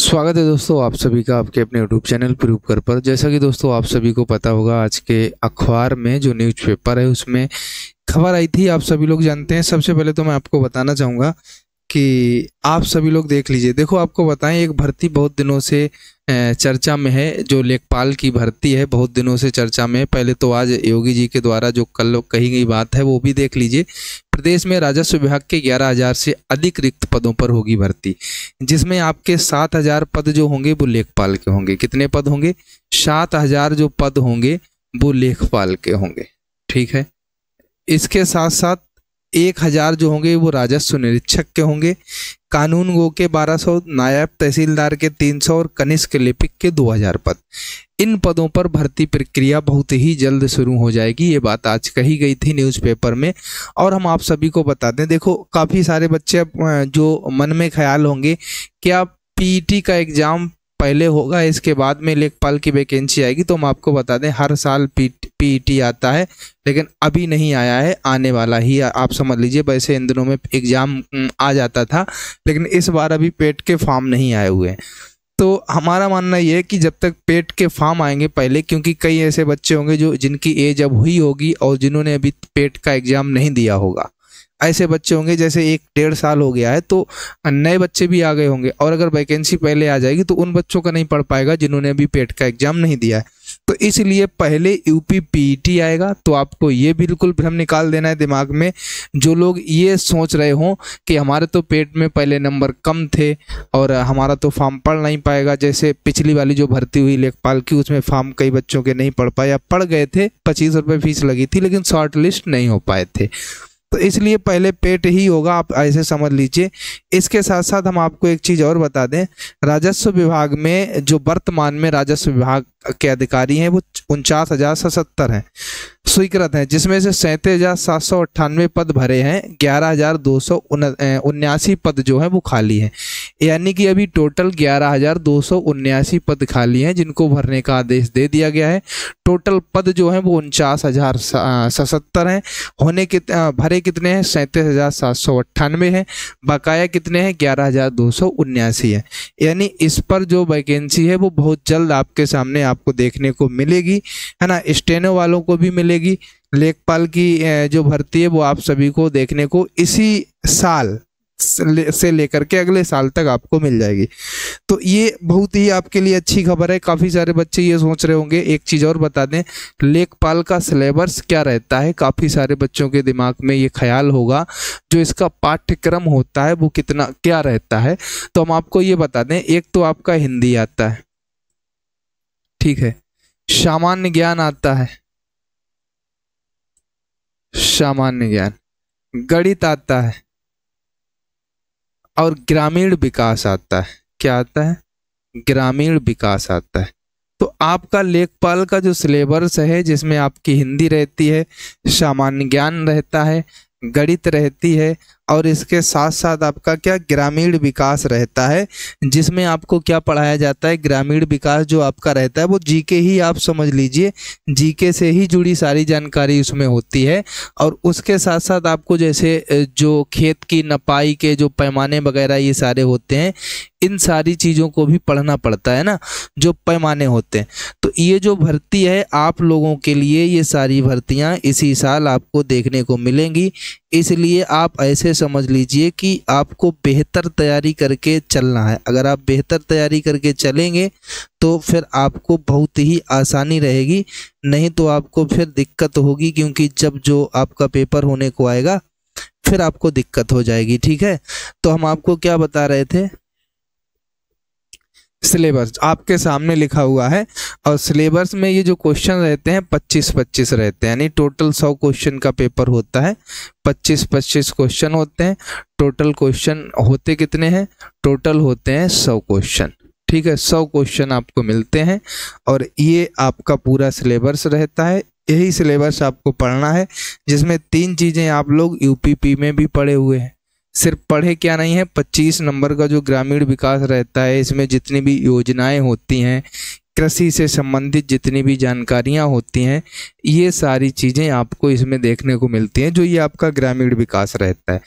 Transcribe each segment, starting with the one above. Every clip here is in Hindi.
स्वागत है दोस्तों आप सभी का आपके अपने यूट्यूब चैनल कर पर जैसा कि दोस्तों आप सभी को पता होगा आज के अखबार में जो न्यूज़पेपर है उसमें खबर आई थी आप सभी लोग जानते हैं सबसे पहले तो मैं आपको बताना चाहूँगा कि आप सभी लोग देख लीजिए देखो आपको बताएं एक भर्ती बहुत दिनों से चर्चा में है जो लेखपाल की भर्ती है बहुत दिनों से चर्चा में है पहले तो आज योगी जी के द्वारा जो कल कही गई बात है वो भी देख लीजिए प्रदेश में राजस्व विभाग के 11,000 से अधिक रिक्त पदों पर होगी भर्ती जिसमें आपके 7,000 पद जो होंगे वो लेखपाल के होंगे कितने पद होंगे सात जो पद होंगे वो लेखपाल के होंगे ठीक है इसके साथ साथ एक हज़ार जो होंगे वो राजस्व निरीक्षक के होंगे कानून गो के 1200 नायब तहसीलदार के 300 और कनिष्क लिपिक के 2000 पद इन पदों पर भर्ती प्रक्रिया बहुत ही जल्द शुरू हो जाएगी ये बात आज कही गई थी न्यूज़पेपर में और हम आप सभी को बता दें देखो काफ़ी सारे बच्चे जो मन में ख्याल होंगे क्या पीईटी का एग्ज़ाम पहले होगा इसके बाद में लेखपाल की वैकेंसी आएगी तो हम आपको बता दें हर साल पी पीईटी e आता है लेकिन अभी नहीं आया है आने वाला ही आप समझ लीजिए वैसे इन दिनों में एग्ज़ाम आ जाता था लेकिन इस बार अभी पेट के फॉर्म नहीं आए हुए तो हमारा मानना यह है कि जब तक पेट के फॉर्म आएंगे पहले क्योंकि कई ऐसे बच्चे होंगे जो जिनकी एज अब हुई होगी और जिन्होंने अभी पेट का एग्ज़ाम नहीं दिया होगा ऐसे बच्चे होंगे जैसे एक डेढ़ साल हो गया है तो नए बच्चे भी आ गए होंगे और अगर वैकेंसी पहले आ जाएगी तो उन बच्चों का नहीं पढ़ पाएगा जिन्होंने अभी पेट का एग्ज़ाम नहीं दिया है तो इसलिए पहले यू पी e आएगा तो आपको ये बिल्कुल भ्रम निकाल देना है दिमाग में जो लोग ये सोच रहे हों कि हमारे तो पेट में पहले नंबर कम थे और हमारा तो फॉर्म पढ़ नहीं पाएगा जैसे पिछली वाली जो भर्ती हुई लेखपाल की उसमें फॉर्म कई बच्चों के नहीं पढ़ पाया पढ़ गए थे पच्चीस रुपये फीस लगी थी लेकिन शॉर्ट लिस्ट नहीं हो पाए थे तो इसलिए पहले पेट ही होगा आप ऐसे समझ लीजिए इसके साथ साथ हम आपको एक चीज़ और बता दें राजस्व विभाग में जो वर्तमान में राजस्व विभाग के अधिकारी हैं वो उनचास हज़ार सतर हैं स्वीकृत हैं जिसमें से सैंतीस हजार सात सौ अट्ठानवे पद भरे हैं ग्यारह हजार दो सौ पद जो है वो खाली हैं यानी कि अभी टोटल ग्यारह हजार दो सौ उन्यासी पद खाली हैं जिनको भरने का आदेश दे दिया गया है टोटल पद जो है वो उनचास हजार सतर हैं होने कित भरे कितने हैं सैंतीस हजार सात सौ अट्ठानवे हैं बकाया कितने हैं ग्यारह हजार दो सौ उन्यासी है यानी इस पर जो वैकेंसी है वो बहुत जल्द आपके सामने आपको देखने को मिलेगी है ना स्टेनो वालों को भी मिलेगी जाएगी लेखपाल की जो भर्ती है वो आप सभी को देखने को इसी साल से लेकर के अगले साल तक आपको मिल जाएगी तो ये बहुत ही आपके लिए अच्छी खबर है काफ़ी सारे बच्चे ये सोच रहे होंगे एक चीज़ और बता दें लेखपाल का सिलेबस क्या रहता है काफ़ी सारे बच्चों के दिमाग में ये ख्याल होगा जो इसका पाठ्यक्रम होता है वो कितना क्या रहता है तो हम आपको ये बता दें एक तो आपका हिंदी आता है ठीक है सामान्य ज्ञान आता है सामान्य ज्ञान गणित आता है और ग्रामीण विकास आता है क्या आता है ग्रामीण विकास आता है तो आपका लेखपाल का जो सिलेबस है जिसमें आपकी हिंदी रहती है सामान्य ज्ञान रहता है गणित रहती है और इसके साथ साथ आपका क्या ग्रामीण विकास रहता है जिसमें आपको क्या पढ़ाया जाता है ग्रामीण विकास जो आपका रहता है वो जीके ही आप समझ लीजिए जीके से ही जुड़ी सारी जानकारी उसमें होती है और उसके साथ साथ आपको जैसे जो खेत की नपाई के जो पैमाने वगैरह ये सारे होते हैं इन सारी चीज़ों को भी पढ़ना पड़ता है ना जो पैमाने होते हैं तो ये जो भर्ती है आप लोगों के लिए ये सारी भर्तियाँ इसी साल आपको देखने को मिलेंगी इसलिए आप ऐसे समझ लीजिए कि आपको बेहतर तैयारी करके चलना है अगर आप बेहतर तैयारी करके चलेंगे तो फिर आपको बहुत ही आसानी रहेगी नहीं तो आपको फिर दिक्कत होगी क्योंकि जब जो आपका पेपर होने को आएगा फिर आपको दिक्कत हो जाएगी ठीक है तो हम आपको क्या बता रहे थे सिलेबस आपके सामने लिखा हुआ है और सिलेबस में ये जो क्वेश्चन रहते हैं पच्चीस पच्चीस रहते हैं यानी टोटल सौ क्वेश्चन का पेपर होता है पच्चीस पच्चीस क्वेश्चन होते हैं टोटल क्वेश्चन होते कितने हैं टोटल होते हैं सौ क्वेश्चन ठीक है सौ क्वेश्चन आपको मिलते हैं और ये आपका पूरा सिलेबस रहता है यही सिलेबस आपको पढ़ना है जिसमें तीन चीज़ें आप लोग यूपीपी में भी पढ़े हुए हैं सिर्फ पढ़े क्या नहीं है पच्चीस नंबर का जो ग्रामीण विकास रहता है इसमें जितनी भी योजनाएं होती हैं कृषि से संबंधित जितनी भी जानकारियां होती हैं ये सारी चीज़ें आपको इसमें देखने को मिलती हैं जो ये आपका ग्रामीण विकास रहता है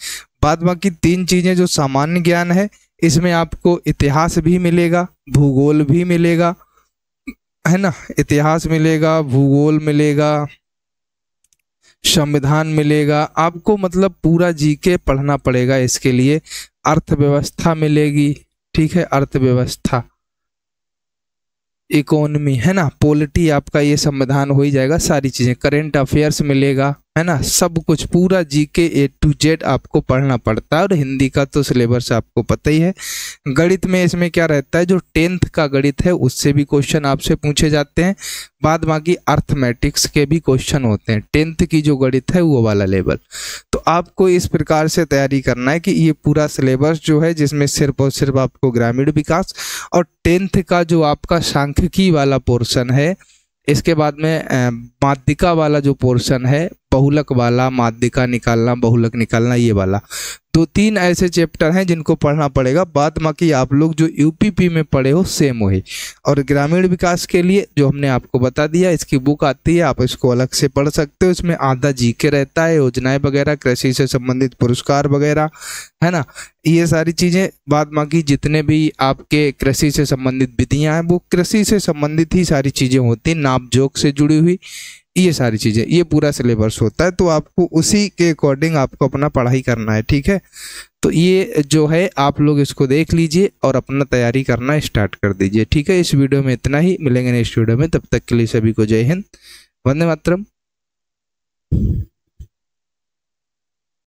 बाद बाकी तीन चीज़ें जो सामान्य ज्ञान है इसमें आपको इतिहास भी मिलेगा भूगोल भी मिलेगा है ना इतिहास मिलेगा भूगोल मिलेगा संविधान मिलेगा आपको मतलब पूरा जी के पढ़ना पड़ेगा इसके लिए अर्थव्यवस्था मिलेगी ठीक है अर्थव्यवस्था इकोनमी है ना पॉलिटी आपका ये संविधान हो ही जाएगा सारी चीज़ें करेंट अफेयर्स मिलेगा है ना सब कुछ पूरा जी के ए टू जेड आपको पढ़ना पड़ता है और हिंदी का तो सिलेबस आपको पता ही है गणित में इसमें क्या रहता है जो टेंथ का गणित है उससे भी क्वेश्चन आपसे पूछे जाते हैं बाद बाकी अर्थमेटिक्स के भी क्वेश्चन होते हैं टेंथ की जो गणित है वो वाला लेवल तो आपको इस प्रकार से तैयारी करना है कि ये पूरा सिलेबस जो है जिसमें सिर्फ और सिर्फ आपको ग्रामीण विकास और टेंथ का जो आपका सांख्यिकी वाला पोर्शन है इसके बाद में माध्यिका वाला जो पोर्शन है बहुलक वाला माध्यिका निकालना बहुलक निकालना ये वाला तो तीन ऐसे चैप्टर हैं जिनको पढ़ना पड़ेगा बाद बाकी आप लोग जो यूपीपी में पढ़े हो सेम वही और ग्रामीण विकास के लिए जो हमने आपको बता दिया इसकी बुक आती है आप इसको अलग से पढ़ सकते हो इसमें आधा जी के रहता है योजनाएं वगैरह कृषि से संबंधित पुरस्कार वगैरह है ना ये सारी चीज़ें बाद बाकी जितने भी आपके कृषि से संबंधित विधियाँ हैं वो कृषि से संबंधित ही सारी चीज़ें होती हैं नापजोक से जुड़ी हुई ये सारी चीज़ें ये पूरा सिलेबस होता है तो आपको उसी के अकॉर्डिंग आपको अपना पढ़ाई करना है ठीक है तो ये जो है आप लोग इसको देख लीजिए और अपना तैयारी करना स्टार्ट कर दीजिए ठीक है इस वीडियो में इतना ही मिलेंगे नेक्स्ट वीडियो में तब तक के लिए सभी को जय हिंद वंदे मातरम